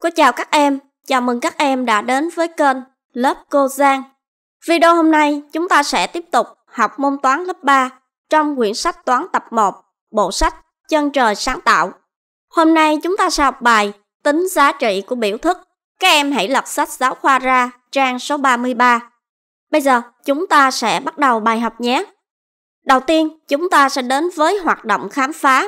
Cô chào các em, chào mừng các em đã đến với kênh Lớp Cô Giang. Video hôm nay chúng ta sẽ tiếp tục học môn toán lớp 3 trong quyển sách toán tập 1, bộ sách Chân trời sáng tạo. Hôm nay chúng ta sẽ học bài Tính giá trị của biểu thức. Các em hãy lật sách giáo khoa ra trang số 33. Bây giờ chúng ta sẽ bắt đầu bài học nhé. Đầu tiên, chúng ta sẽ đến với hoạt động khám phá.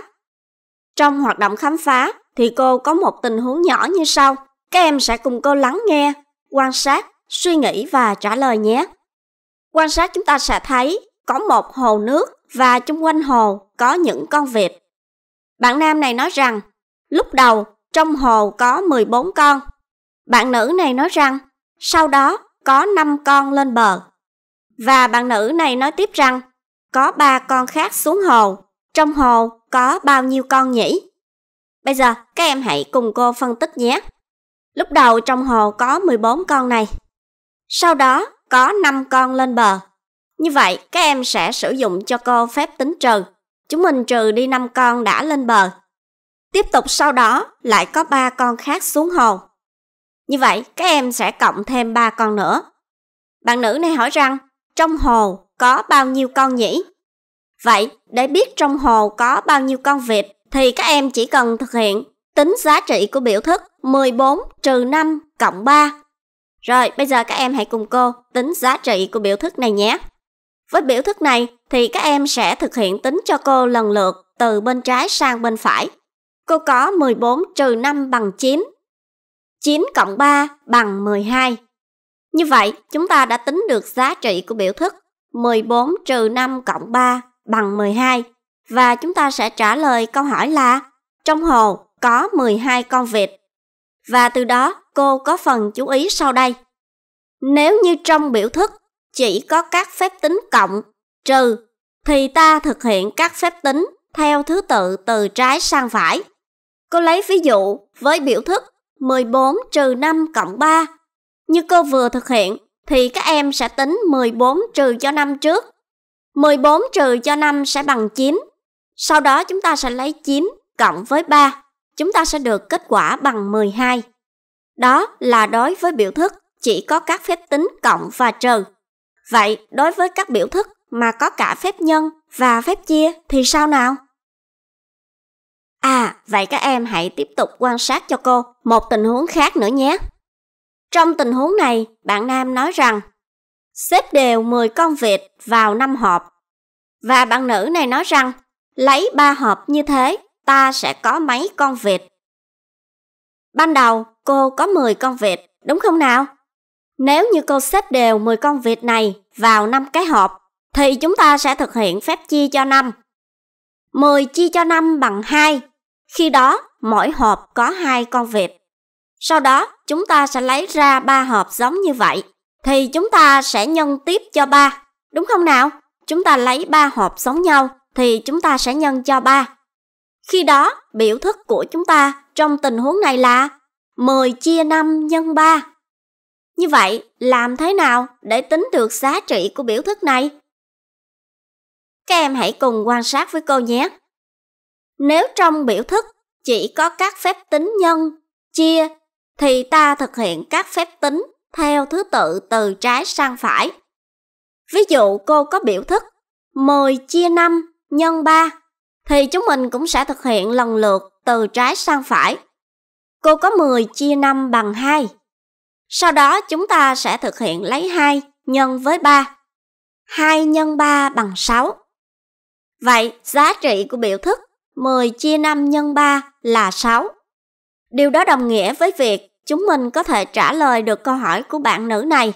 Trong hoạt động khám phá, thì cô có một tình huống nhỏ như sau. Các em sẽ cùng cô lắng nghe, quan sát, suy nghĩ và trả lời nhé. Quan sát chúng ta sẽ thấy có một hồ nước và chung quanh hồ có những con vịt. Bạn nam này nói rằng, lúc đầu trong hồ có 14 con. Bạn nữ này nói rằng, sau đó có 5 con lên bờ. Và bạn nữ này nói tiếp rằng, có 3 con khác xuống hồ, trong hồ có bao nhiêu con nhỉ? Bây giờ các em hãy cùng cô phân tích nhé. Lúc đầu trong hồ có 14 con này. Sau đó có 5 con lên bờ. Như vậy các em sẽ sử dụng cho cô phép tính trừ. Chúng mình trừ đi 5 con đã lên bờ. Tiếp tục sau đó lại có 3 con khác xuống hồ. Như vậy các em sẽ cộng thêm 3 con nữa. Bạn nữ này hỏi rằng trong hồ có bao nhiêu con nhỉ? Vậy để biết trong hồ có bao nhiêu con vịt thì các em chỉ cần thực hiện tính giá trị của biểu thức 14 trừ 5 cộng 3. Rồi, bây giờ các em hãy cùng cô tính giá trị của biểu thức này nhé. Với biểu thức này thì các em sẽ thực hiện tính cho cô lần lượt từ bên trái sang bên phải. Cô có 14 trừ 5 bằng 9. 9 cộng 3 bằng 12. Như vậy, chúng ta đã tính được giá trị của biểu thức 14 trừ 5 cộng 3 bằng 12 và chúng ta sẽ trả lời câu hỏi là trong hồ có 12 con vịt. Và từ đó cô có phần chú ý sau đây. Nếu như trong biểu thức chỉ có các phép tính cộng, trừ, thì ta thực hiện các phép tính theo thứ tự từ trái sang phải. Cô lấy ví dụ với biểu thức 14 trừ 5 cộng 3. Như cô vừa thực hiện thì các em sẽ tính 14 trừ cho 5 trước. 14 trừ cho 5 sẽ bằng 9 sau đó chúng ta sẽ lấy 9 cộng với 3, chúng ta sẽ được kết quả bằng 12. Đó là đối với biểu thức chỉ có các phép tính cộng và trừ. Vậy đối với các biểu thức mà có cả phép nhân và phép chia thì sao nào? À, vậy các em hãy tiếp tục quan sát cho cô một tình huống khác nữa nhé. Trong tình huống này, bạn Nam nói rằng xếp đều 10 con vịt vào năm hộp. Và bạn nữ này nói rằng Lấy ba hộp như thế, ta sẽ có mấy con vịt? Ban đầu, cô có 10 con vịt, đúng không nào? Nếu như cô xếp đều 10 con vịt này vào 5 cái hộp, thì chúng ta sẽ thực hiện phép chia cho 5. 10 chia cho 5 bằng 2, khi đó mỗi hộp có 2 con vịt. Sau đó, chúng ta sẽ lấy ra 3 hộp giống như vậy, thì chúng ta sẽ nhân tiếp cho 3, đúng không nào? Chúng ta lấy 3 hộp giống nhau thì chúng ta sẽ nhân cho 3. Khi đó, biểu thức của chúng ta trong tình huống này là 10 chia 5 nhân 3. Như vậy, làm thế nào để tính được giá trị của biểu thức này? Các em hãy cùng quan sát với cô nhé. Nếu trong biểu thức chỉ có các phép tính nhân, chia, thì ta thực hiện các phép tính theo thứ tự từ trái sang phải. Ví dụ cô có biểu thức 10 chia 5 nhân 3 thì chúng mình cũng sẽ thực hiện lần lượt từ trái sang phải. Cô có 10 chia 5 bằng 2. Sau đó chúng ta sẽ thực hiện lấy 2 nhân với 3. 2 nhân 3 bằng 6. Vậy giá trị của biểu thức 10 chia 5 nhân 3 là 6. Điều đó đồng nghĩa với việc chúng mình có thể trả lời được câu hỏi của bạn nữ này.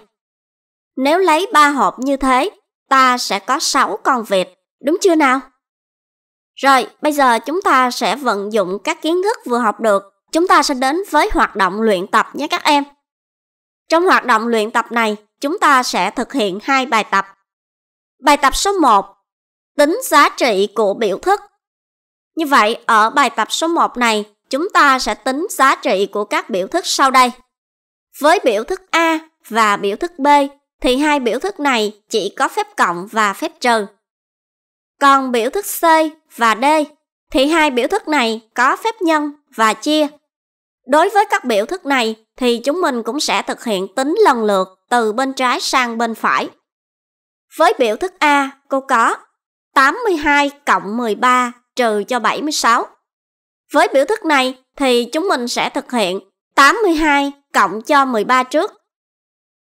Nếu lấy 3 hộp như thế, ta sẽ có 6 con vịt. Đúng chưa nào? Rồi, bây giờ chúng ta sẽ vận dụng các kiến thức vừa học được. Chúng ta sẽ đến với hoạt động luyện tập nhé các em. Trong hoạt động luyện tập này, chúng ta sẽ thực hiện hai bài tập. Bài tập số 1, tính giá trị của biểu thức. Như vậy, ở bài tập số 1 này, chúng ta sẽ tính giá trị của các biểu thức sau đây. Với biểu thức A và biểu thức B thì hai biểu thức này chỉ có phép cộng và phép trừ. Còn biểu thức C và D thì hai biểu thức này có phép nhân và chia. Đối với các biểu thức này thì chúng mình cũng sẽ thực hiện tính lần lượt từ bên trái sang bên phải. Với biểu thức A, cô có 82 cộng 13 trừ cho 76. Với biểu thức này thì chúng mình sẽ thực hiện 82 cộng cho 13 trước.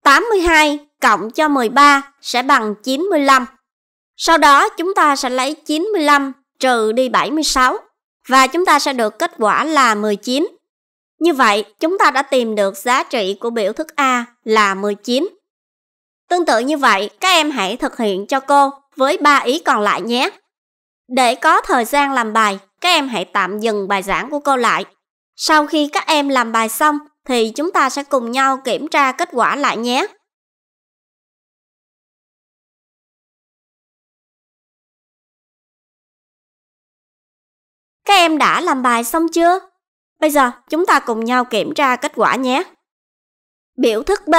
82 cộng cho 13 sẽ bằng 95. Sau đó chúng ta sẽ lấy 95 trừ đi 76 và chúng ta sẽ được kết quả là 19. Như vậy, chúng ta đã tìm được giá trị của biểu thức A là 19. Tương tự như vậy, các em hãy thực hiện cho cô với 3 ý còn lại nhé. Để có thời gian làm bài, các em hãy tạm dừng bài giảng của cô lại. Sau khi các em làm bài xong thì chúng ta sẽ cùng nhau kiểm tra kết quả lại nhé. em đã làm bài xong chưa? Bây giờ chúng ta cùng nhau kiểm tra kết quả nhé. Biểu thức B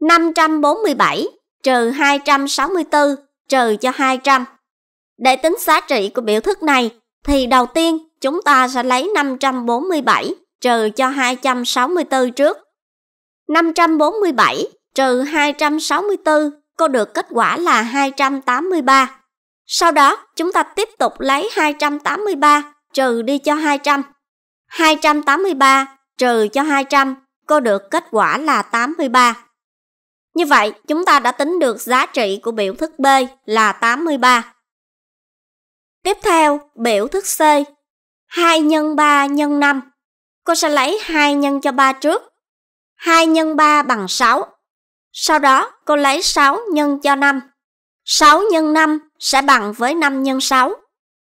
547 trừ 264 trừ cho 200. Để tính giá trị của biểu thức này thì đầu tiên chúng ta sẽ lấy 547 trừ cho 264 trước. 547 trừ 264 có được kết quả là 283. Sau đó chúng ta tiếp tục lấy 283 trừ đi cho 200. 283 trừ cho 200, cô được kết quả là 83. Như vậy, chúng ta đã tính được giá trị của biểu thức B là 83. Tiếp theo, biểu thức C. 2 x 3 x 5. Cô sẽ lấy 2 nhân cho 3 trước. 2 x 3 bằng 6. Sau đó, cô lấy 6 nhân cho 5. 6 x 5 sẽ bằng với 5 x 6,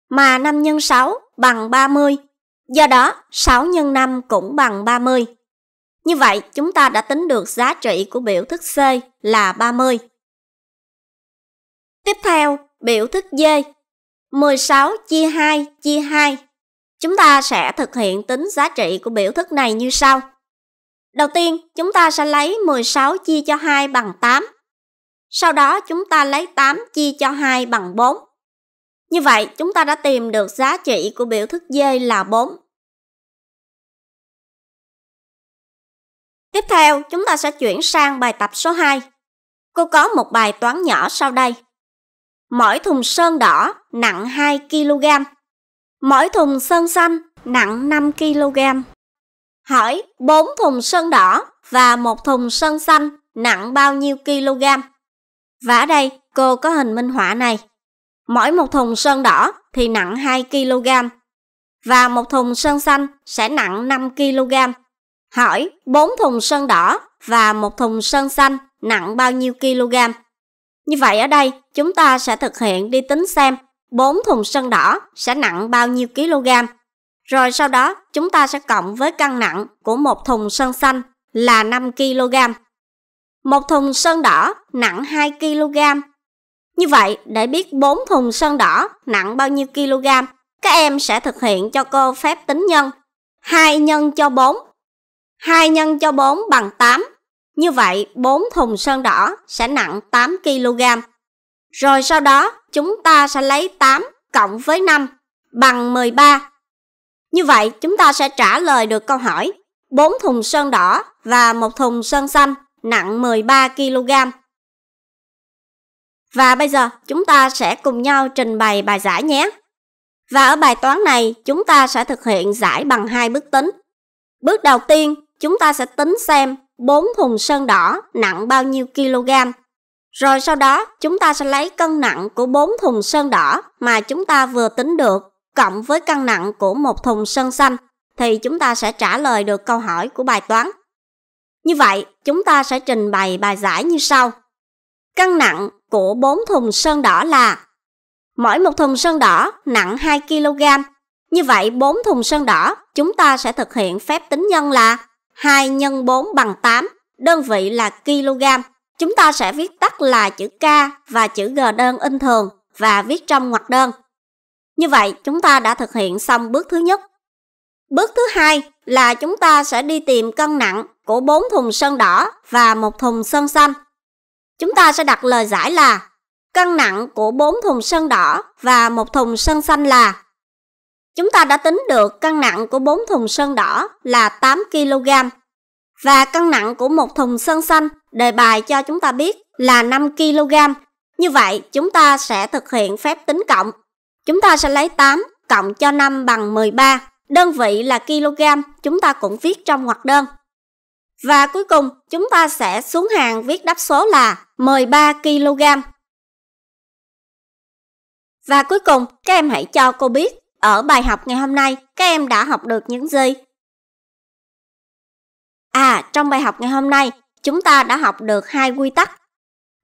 mà 5 x 6 bằng 30. Do đó, 6 x 5 cũng bằng 30. Như vậy, chúng ta đã tính được giá trị của biểu thức C là 30. Tiếp theo, biểu thức D. 16 chia 2 chia 2. Chúng ta sẽ thực hiện tính giá trị của biểu thức này như sau. Đầu tiên, chúng ta sẽ lấy 16 chia cho 2 bằng 8. Sau đó, chúng ta lấy 8 chia cho 2 bằng 4. Như vậy, chúng ta đã tìm được giá trị của biểu thức dê là 4. Tiếp theo, chúng ta sẽ chuyển sang bài tập số 2. Cô có một bài toán nhỏ sau đây. Mỗi thùng sơn đỏ nặng 2 kg. Mỗi thùng sơn xanh nặng 5 kg. Hỏi 4 thùng sơn đỏ và một thùng sơn xanh nặng bao nhiêu kg? Và ở đây, cô có hình minh họa này mỗi một thùng sơn đỏ thì nặng 2 kg và một thùng sơn xanh sẽ nặng 5 kg. Hỏi 4 thùng sơn đỏ và một thùng sơn xanh nặng bao nhiêu kg? Như vậy ở đây chúng ta sẽ thực hiện đi tính xem 4 thùng sơn đỏ sẽ nặng bao nhiêu kg. Rồi sau đó chúng ta sẽ cộng với cân nặng của một thùng sơn xanh là 5 kg. Một thùng sơn đỏ nặng 2 kg như vậy, để biết 4 thùng sơn đỏ nặng bao nhiêu kg, các em sẽ thực hiện cho cô phép tính nhân. 2 nhân cho 4. 2 nhân cho 4 bằng 8. Như vậy, 4 thùng sơn đỏ sẽ nặng 8 kg. Rồi sau đó, chúng ta sẽ lấy 8 cộng với 5 bằng 13. Như vậy, chúng ta sẽ trả lời được câu hỏi 4 thùng sơn đỏ và một thùng sơn xanh nặng 13 kg và bây giờ chúng ta sẽ cùng nhau trình bày bài giải nhé. Và ở bài toán này chúng ta sẽ thực hiện giải bằng hai bước tính. Bước đầu tiên chúng ta sẽ tính xem 4 thùng sơn đỏ nặng bao nhiêu kg. Rồi sau đó chúng ta sẽ lấy cân nặng của 4 thùng sơn đỏ mà chúng ta vừa tính được cộng với cân nặng của một thùng sơn xanh thì chúng ta sẽ trả lời được câu hỏi của bài toán. Như vậy, chúng ta sẽ trình bày bài giải như sau. Cân nặng của 4 thùng sơn đỏ là Mỗi một thùng sơn đỏ nặng 2 kg. Như vậy 4 thùng sơn đỏ chúng ta sẽ thực hiện phép tính nhân là 2 x 4 bằng 8, đơn vị là kg. Chúng ta sẽ viết tắt là chữ K và chữ G đơn in thường và viết trong ngoặc đơn. Như vậy chúng ta đã thực hiện xong bước thứ nhất. Bước thứ hai là chúng ta sẽ đi tìm cân nặng của 4 thùng sơn đỏ và một thùng sơn xanh Chúng ta sẽ đặt lời giải là cân nặng của 4 thùng sơn đỏ và một thùng sơn xanh là Chúng ta đã tính được cân nặng của 4 thùng sơn đỏ là 8 kg và cân nặng của một thùng sơn xanh đề bài cho chúng ta biết là 5 kg. Như vậy, chúng ta sẽ thực hiện phép tính cộng. Chúng ta sẽ lấy 8 cộng cho 5 bằng 13. Đơn vị là kg, chúng ta cũng viết trong ngoặc đơn. Và cuối cùng, chúng ta sẽ xuống hàng viết đáp số là 13 kg. Và cuối cùng, các em hãy cho cô biết ở bài học ngày hôm nay các em đã học được những gì. À, trong bài học ngày hôm nay, chúng ta đã học được hai quy tắc.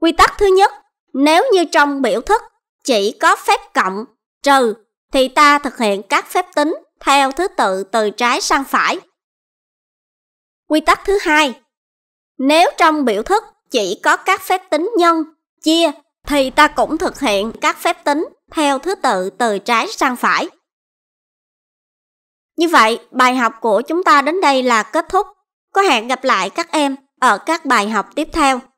Quy tắc thứ nhất, nếu như trong biểu thức chỉ có phép cộng, trừ thì ta thực hiện các phép tính theo thứ tự từ trái sang phải. Quy tắc thứ hai, nếu trong biểu thức chỉ có các phép tính nhân, chia thì ta cũng thực hiện các phép tính theo thứ tự từ trái sang phải. Như vậy, bài học của chúng ta đến đây là kết thúc. Có hẹn gặp lại các em ở các bài học tiếp theo.